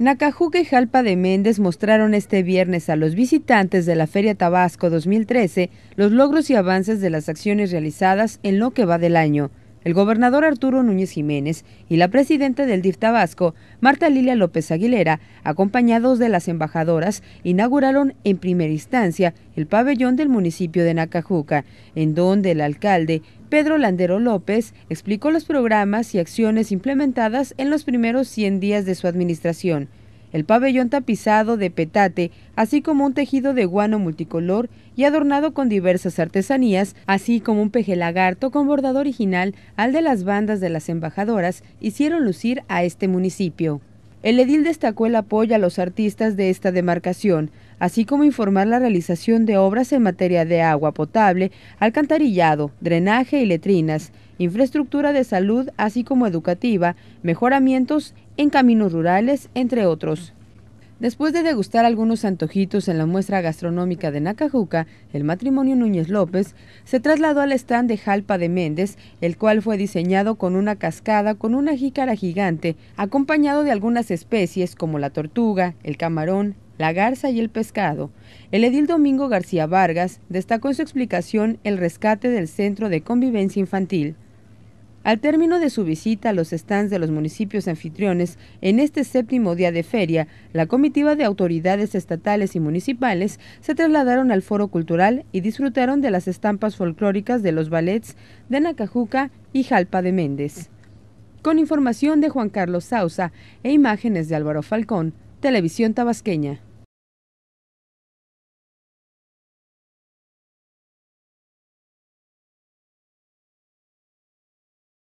Nacajuca y Jalpa de Méndez mostraron este viernes a los visitantes de la Feria Tabasco 2013 los logros y avances de las acciones realizadas en lo que va del año el gobernador Arturo Núñez Jiménez y la presidenta del DIF Tabasco, Marta Lilia López Aguilera, acompañados de las embajadoras, inauguraron en primera instancia el pabellón del municipio de Nacajuca, en donde el alcalde Pedro Landero López explicó los programas y acciones implementadas en los primeros 100 días de su administración el pabellón tapizado de petate, así como un tejido de guano multicolor y adornado con diversas artesanías, así como un peje lagarto con bordado original al de las bandas de las embajadoras, hicieron lucir a este municipio. El edil destacó el apoyo a los artistas de esta demarcación, así como informar la realización de obras en materia de agua potable, alcantarillado, drenaje y letrinas, infraestructura de salud, así como educativa, mejoramientos en caminos rurales, entre otros. Después de degustar algunos antojitos en la muestra gastronómica de Nacajuca, el matrimonio Núñez López se trasladó al stand de Jalpa de Méndez, el cual fue diseñado con una cascada con una jícara gigante, acompañado de algunas especies como la tortuga, el camarón, la garza y el pescado. El edil Domingo García Vargas destacó en su explicación el rescate del Centro de Convivencia Infantil. Al término de su visita a los stands de los municipios anfitriones, en este séptimo día de feria, la comitiva de autoridades estatales y municipales se trasladaron al foro cultural y disfrutaron de las estampas folclóricas de los ballets de Nacajuca y Jalpa de Méndez. Con información de Juan Carlos Sausa e imágenes de Álvaro Falcón, Televisión Tabasqueña.